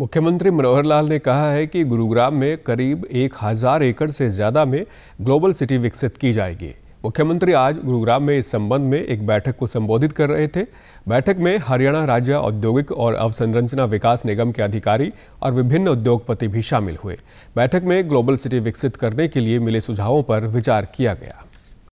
मुख्यमंत्री मनोहर लाल ने कहा है कि गुरुग्राम में करीब एक हज़ार एकड़ से ज़्यादा में ग्लोबल सिटी विकसित की जाएगी मुख्यमंत्री आज गुरुग्राम में इस संबंध में एक बैठक को संबोधित कर रहे थे बैठक में हरियाणा राज्य औद्योगिक और अवसंरचना विकास निगम के अधिकारी और विभिन्न उद्योगपति भी शामिल हुए बैठक में ग्लोबल सिटी विकसित करने के लिए मिले सुझावों पर विचार किया गया